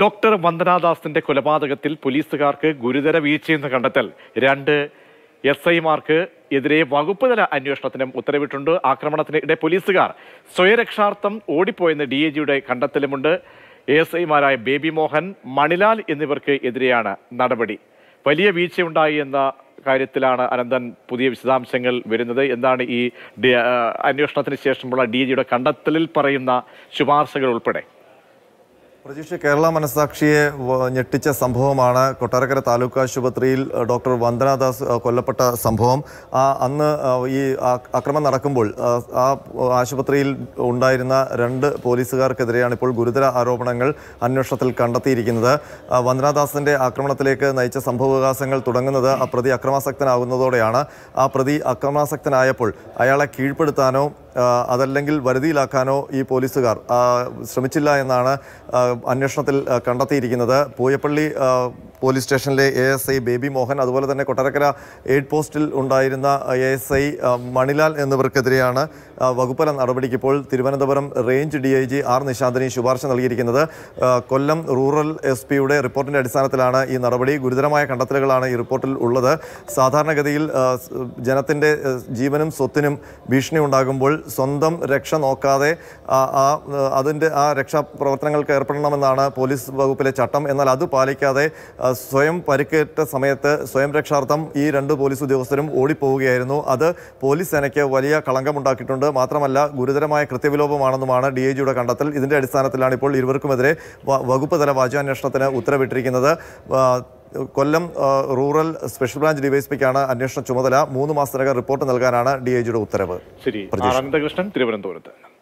doctor വന്ദനാദാസിന്റെ കൊലപാതകത്തിൽ പോലീസുകാർക്ക് ഗുരുതര വീഴ്ചയെന്ന് കണ്ടെത്തൽ രണ്ട് എസ് ഐമാർക്ക് എതിരെ വകുപ്പ് തല അന്വേഷണത്തിനും ഉത്തരവിട്ടുണ്ട് ആക്രമണത്തിനിടെ പോലീസുകാർ സ്വയരക്ഷാർത്ഥം ഓടിപ്പോയെന്ന് ഡി എ ജിയുടെ കണ്ടെത്തലുമുണ്ട് എസ് ഐമാരായ ബേബി മോഹൻ മണിലാൽ എന്നിവർക്ക് എതിരെയാണ് നടപടി വലിയ വീഴ്ചയുണ്ടായി എന്ന കാര്യത്തിലാണ് അനന്തൻ പുതിയ വിശദാംശങ്ങൾ വരുന്നത് എന്താണ് ഈ അന്വേഷണത്തിന് ശേഷമുള്ള ഡി ജിയുടെ കണ്ടെത്തലിൽ പറയുന്ന ശുപാർശകൾ ഉൾപ്പെടെ പ്രതീക്ഷ കേരള മനസാക്ഷിയെ ഞെട്ടിച്ച സംഭവമാണ് കൊട്ടാരക്കര താലൂക്ക് ആശുപത്രിയിൽ ഡോക്ടർ വന്ദനാദാസ് കൊല്ലപ്പെട്ട സംഭവം ആ അന്ന് ഈ അക്രമം നടക്കുമ്പോൾ ആ ആശുപത്രിയിൽ ഉണ്ടായിരുന്ന രണ്ട് പോലീസുകാർക്കെതിരെയാണ് ഇപ്പോൾ ഗുരുതര ആരോപണങ്ങൾ അന്വേഷണത്തിൽ കണ്ടെത്തിയിരിക്കുന്നത് വന്ദനാദാസിൻ്റെ ആക്രമണത്തിലേക്ക് നയിച്ച സംഭവവികാസങ്ങൾ തുടങ്ങുന്നത് ആ പ്രതി അക്രമാസക്തനാകുന്നതോടെയാണ് ആ പ്രതി അക്രമാസക്തനായപ്പോൾ അയാളെ കീഴ്പ്പെടുത്താനോ അതല്ലെങ്കിൽ വരുതിയിലാക്കാനോ ഈ പോലീസുകാർ ശ്രമിച്ചില്ല എന്നാണ് അന്വേഷണത്തിൽ കണ്ടെത്തിയിരിക്കുന്നത് പൂയപ്പള്ളി പോലീസ് സ്റ്റേഷനിലെ A S I Baby Mohan അതുപോലെ തന്നെ കൊട്ടരക്കര എയ്ഡ് പോസ്റ്റിൽ ഉണ്ടായിരുന്ന എ എസ് ഐ മണിലാൽ എന്നിവർക്കെതിരെയാണ് വകുപ്പല നടപടിക്കിപ്പോൾ Thiruvananthapuram range D I G R Nishanthini ശുപാർശ നൽകിയിരിക്കുന്നത് കൊല്ലം റൂറൽ എസ് പിയുടെ റിപ്പോർട്ടിൻ്റെ അടിസ്ഥാനത്തിലാണ് ഈ നടപടി ഗുരുതരമായ കണ്ടെത്തലുകളാണ് ഈ റിപ്പോർട്ടിൽ ഉള്ളത് സാധാരണഗതിയിൽ ജനത്തിൻ്റെ ജീവനും സ്വത്തിനും ഭീഷണി ഉണ്ടാകുമ്പോൾ സ്വന്തം രക്ഷ നോക്കാതെ ആ അതിൻ്റെ ആ രക്ഷാപ്രവർത്തനങ്ങൾക്ക് ഏർപ്പെടണമെന്നാണ് പോലീസ് വകുപ്പിലെ ചട്ടം എന്നാൽ അത് പാലിക്കാതെ സ്വയം പരിക്കേറ്റ സമയത്ത് സ്വയം രക്ഷാർത്ഥം ഈ രണ്ട് പോലീസ് ഉദ്യോഗസ്ഥരും ഓടിപ്പോവുകയായിരുന്നു അത് പോലീസ് സേനയ്ക്ക് വലിയ കളങ്കമുണ്ടാക്കിയിട്ടുണ്ട് മാത്രമല്ല ഗുരുതരമായ കൃത്യവിലോപമാണെന്നുമാണ് ഡി ഐ ജിയുടെ കണ്ടെത്തൽ ഇതിൻ്റെ അടിസ്ഥാനത്തിലാണ് ഇപ്പോൾ ഇരുവർക്കുമെതിരെ വകുപ്പ് തല വാചാന്വേഷണത്തിന് ഉത്തരവിട്ടിരിക്കുന്നത് കൊല്ലം റൂറൽ സ്പെഷ്യൽ ബ്രാഞ്ച് ഡിവൈഎസ്പിക്കാണ് അന്വേഷണ ചുമതല മൂന്ന് മാസത്തിനകം റിപ്പോർട്ട് നൽകാനാണ് ഡി ഐ ജിയുടെ ഉത്തരവ് ശരി തിരുവനന്തപുരത്ത്